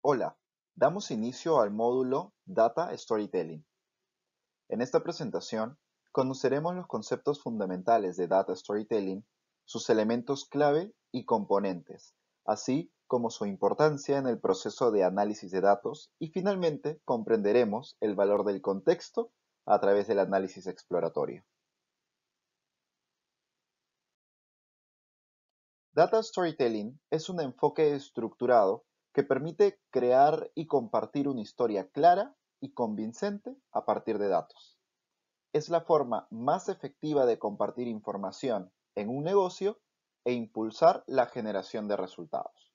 Hola, damos inicio al módulo Data Storytelling. En esta presentación, conoceremos los conceptos fundamentales de Data Storytelling, sus elementos clave y componentes, así como su importancia en el proceso de análisis de datos y finalmente comprenderemos el valor del contexto a través del análisis exploratorio. Data Storytelling es un enfoque estructurado que permite crear y compartir una historia clara y convincente a partir de datos. Es la forma más efectiva de compartir información en un negocio e impulsar la generación de resultados.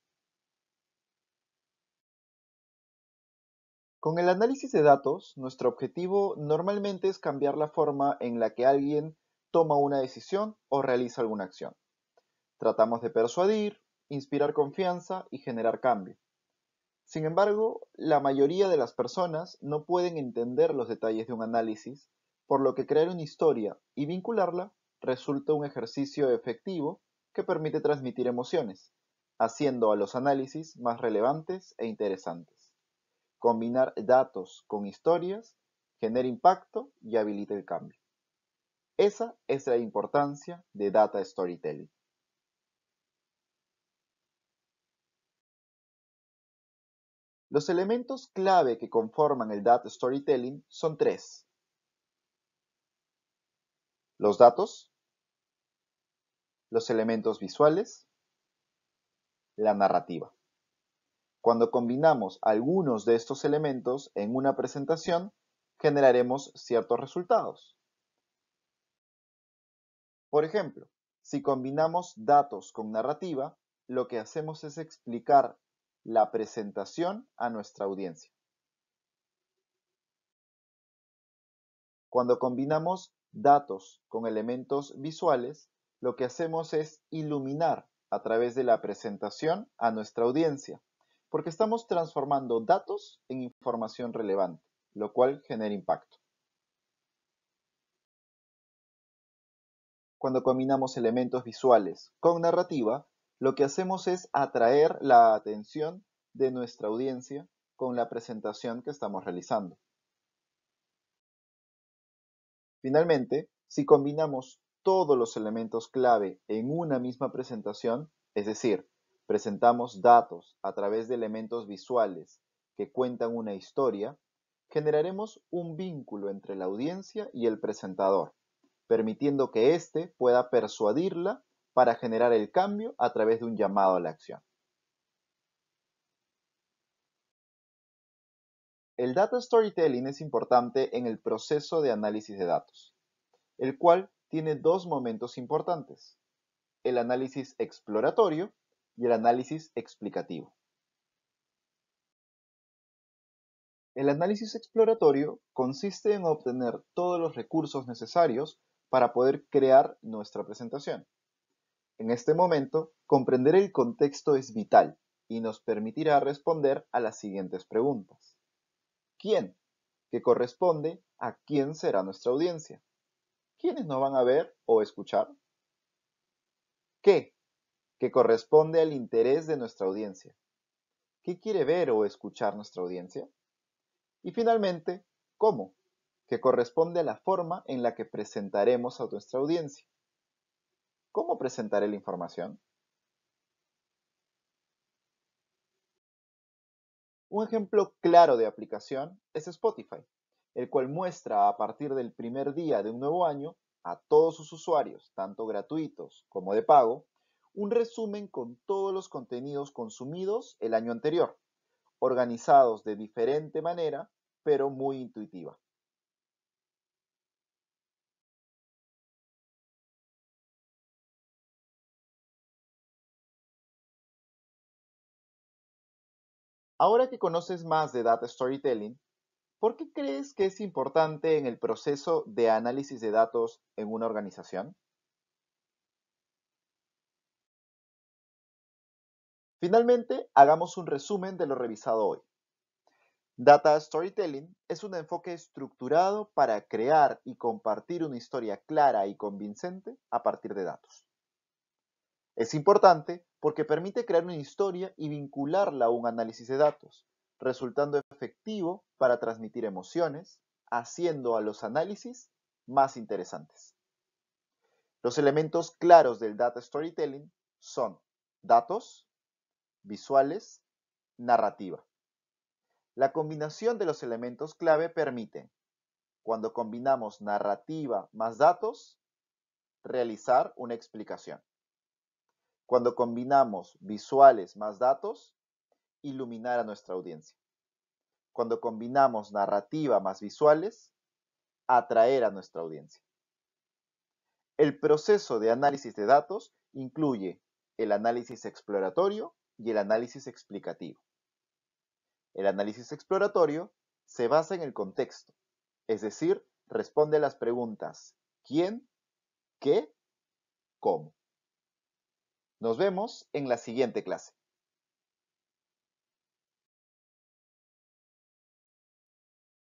Con el análisis de datos, nuestro objetivo normalmente es cambiar la forma en la que alguien toma una decisión o realiza alguna acción. Tratamos de persuadir, inspirar confianza y generar cambio. Sin embargo, la mayoría de las personas no pueden entender los detalles de un análisis, por lo que crear una historia y vincularla resulta un ejercicio efectivo que permite transmitir emociones, haciendo a los análisis más relevantes e interesantes. Combinar datos con historias genera impacto y habilita el cambio. Esa es la importancia de Data Storytelling. Los elementos clave que conforman el Data Storytelling son tres. Los datos, los elementos visuales, la narrativa. Cuando combinamos algunos de estos elementos en una presentación, generaremos ciertos resultados. Por ejemplo, si combinamos datos con narrativa, lo que hacemos es explicar la presentación a nuestra audiencia. Cuando combinamos datos con elementos visuales, lo que hacemos es iluminar a través de la presentación a nuestra audiencia, porque estamos transformando datos en información relevante, lo cual genera impacto. Cuando combinamos elementos visuales con narrativa, lo que hacemos es atraer la atención de nuestra audiencia con la presentación que estamos realizando. Finalmente, si combinamos todos los elementos clave en una misma presentación, es decir, presentamos datos a través de elementos visuales que cuentan una historia, generaremos un vínculo entre la audiencia y el presentador, permitiendo que éste pueda persuadirla para generar el cambio a través de un llamado a la acción. El data storytelling es importante en el proceso de análisis de datos, el cual tiene dos momentos importantes, el análisis exploratorio y el análisis explicativo. El análisis exploratorio consiste en obtener todos los recursos necesarios para poder crear nuestra presentación. En este momento, comprender el contexto es vital y nos permitirá responder a las siguientes preguntas. ¿Quién? Que corresponde a quién será nuestra audiencia. ¿Quiénes nos van a ver o escuchar? ¿Qué? Que corresponde al interés de nuestra audiencia. ¿Qué quiere ver o escuchar nuestra audiencia? Y finalmente, ¿cómo? Que corresponde a la forma en la que presentaremos a nuestra audiencia. ¿Cómo presentaré la información? Un ejemplo claro de aplicación es Spotify, el cual muestra a partir del primer día de un nuevo año a todos sus usuarios, tanto gratuitos como de pago, un resumen con todos los contenidos consumidos el año anterior, organizados de diferente manera, pero muy intuitiva. Ahora que conoces más de Data Storytelling, ¿por qué crees que es importante en el proceso de análisis de datos en una organización? Finalmente, hagamos un resumen de lo revisado hoy. Data Storytelling es un enfoque estructurado para crear y compartir una historia clara y convincente a partir de datos. Es importante porque permite crear una historia y vincularla a un análisis de datos, resultando efectivo para transmitir emociones, haciendo a los análisis más interesantes. Los elementos claros del data storytelling son datos, visuales, narrativa. La combinación de los elementos clave permite, cuando combinamos narrativa más datos, realizar una explicación cuando combinamos visuales más datos, iluminar a nuestra audiencia. Cuando combinamos narrativa más visuales, atraer a nuestra audiencia. El proceso de análisis de datos incluye el análisis exploratorio y el análisis explicativo. El análisis exploratorio se basa en el contexto, es decir, responde a las preguntas ¿quién? ¿qué? ¿cómo? Nos vemos en la siguiente clase.